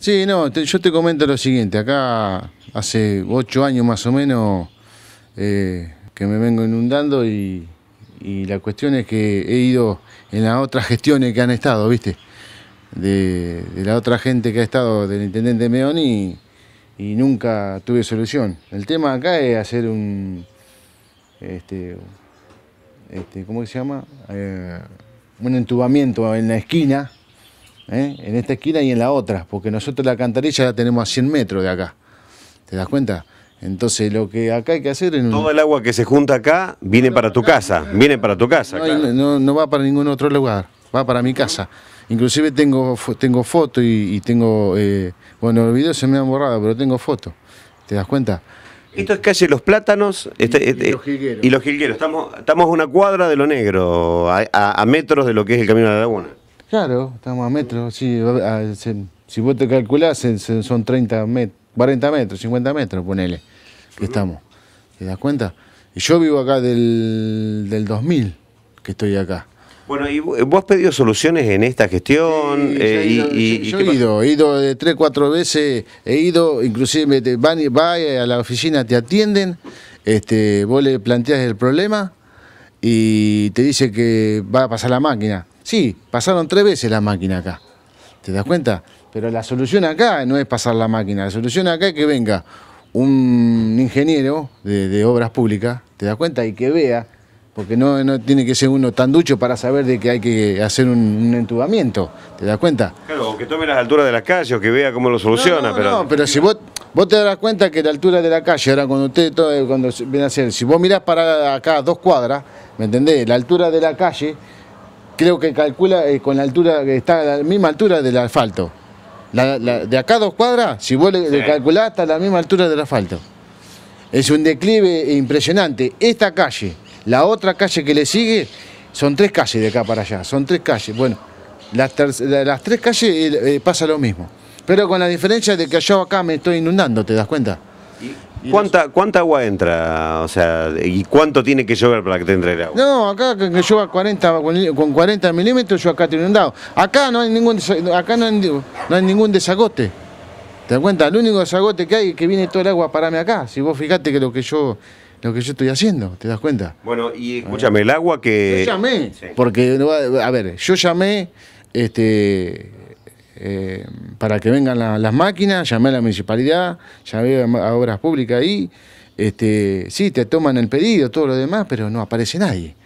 Sí, no, yo te comento lo siguiente. Acá hace ocho años más o menos eh, que me vengo inundando y, la cuestión es que he ido en las otras gestiones que han estado, ¿viste? De, la otra gente que ha estado del intendente Meoni y, nunca tuve solución. El tema acá es hacer un. Este, este ¿Cómo se llama? Eh, un entubamiento en la esquina ¿eh? en esta esquina y en la otra, porque nosotros la cantarilla la tenemos a 100 metros de acá. ¿Te das cuenta? Entonces lo que acá hay que hacer es... Todo el agua que se junta acá viene para tu casa, viene para tu casa. No, va para ningún otro lugar, va para mi casa. Inclusive tengo, tengo fotos y, tengo... Eh, bueno, los videos se me han borrado, pero tengo fotos. ¿Te das cuenta? Esto es calle Los Plátanos este, y, este, los, jilgueros. Estamos, estamos a una cuadra de lo negro, a metros de lo que es el Camino de la Laguna. Claro, estamos a metros, sí. si vos te calculás, son 30 metros, 40 metros, 50 metros, ponele, que estamos. ¿Te das cuenta? Y yo vivo acá del, del 2000, que estoy acá. Bueno, y vos has pedido soluciones en esta gestión. Eh, yo, y, he ido, he ido de tres, cuatro veces, he ido, inclusive van van, va a la oficina, te atienden, este, vos le planteás el problema y te dice que va a pasar la máquina. Sí, pasaron tres veces la máquina acá. ¿Te das cuenta? Pero la solución acá no es pasar la máquina. La solución acá es que venga un ingeniero de, obras públicas, ¿te das cuenta? Y que vea, porque no, tiene que ser uno tan ducho para saber de que hay que hacer un, entubamiento. ¿Te das cuenta? Claro, o que tome las alturas de la calle o que vea cómo lo soluciona. No, no, pero... no pero si vos, vos te darás cuenta que la altura de la calle, ahora cuando usted todo, cuando viene a hacer, si vos mirás para acá dos cuadras, ¿me entendés? La altura de la calle creo que calcula eh, con la altura, que está a la misma altura del asfalto. de acá dos cuadras, si vuelve le, calcular está a la misma altura del asfalto. Es un declive impresionante. Esta calle, la otra calle que le sigue, son tres calles de acá para allá, son tres calles. Bueno, las, tres calles eh, eh, pasa lo mismo. Pero con la diferencia de que yo acá me estoy inundando, ¿te das cuenta? ¿Cuánta, agua entra? O sea, ¿y cuánto tiene que llover para que te entre el agua? No, acá que, llueva 40, con 40 milímetros yo acá estoy inundado. Acá no hay ningún, acá no hay, ningún desagote. ¿Te das cuenta? El único desagote que hay es que viene todo el agua para mí acá. Si vos fijate que lo que yo lo que yo estoy haciendo, ¿te das cuenta? Bueno, y escúchame, el agua que... Yo llamé, porque, a ver, yo llamé, este, eh, para que vengan las máquinas, llamé a la municipalidad, llamé a obras públicas ahí. Este, sí, te toman el pedido, todo lo demás, pero no aparece nadie.